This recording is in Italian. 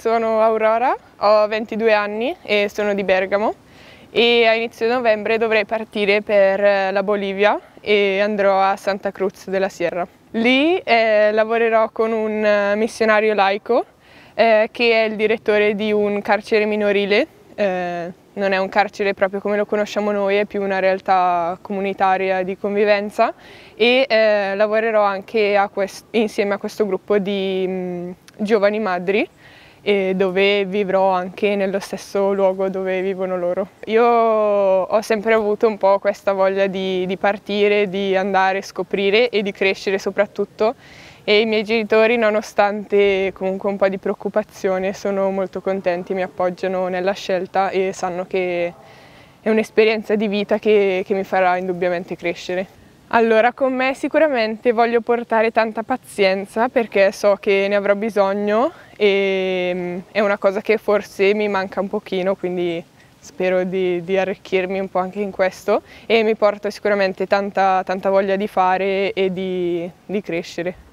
Sono Aurora, ho 22 anni e sono di Bergamo e a inizio novembre dovrei partire per eh, la Bolivia e andrò a Santa Cruz della Sierra. Lì eh, lavorerò con un eh, missionario laico eh, che è il direttore di un carcere minorile, eh, non è un carcere proprio come lo conosciamo noi, è più una realtà comunitaria di convivenza e eh, lavorerò anche a insieme a questo gruppo di mh, mm, giovani madri e dove vivrò anche nello stesso luogo dove vivono loro. Io ho sempre avuto un po' questa voglia di, di partire, di andare, scoprire e di crescere soprattutto e i miei genitori nonostante comunque un po' di preoccupazione sono molto contenti, mi appoggiano nella scelta e sanno che è un'esperienza di vita che, che mi farà indubbiamente crescere. Allora, con me sicuramente voglio portare tanta pazienza perché so che ne avrò bisogno e mm, è una cosa che forse mi manca un pochino, quindi spero di, di arricchirmi un po' anche in questo e mi porta sicuramente tanta, tanta voglia di fare e di, di crescere.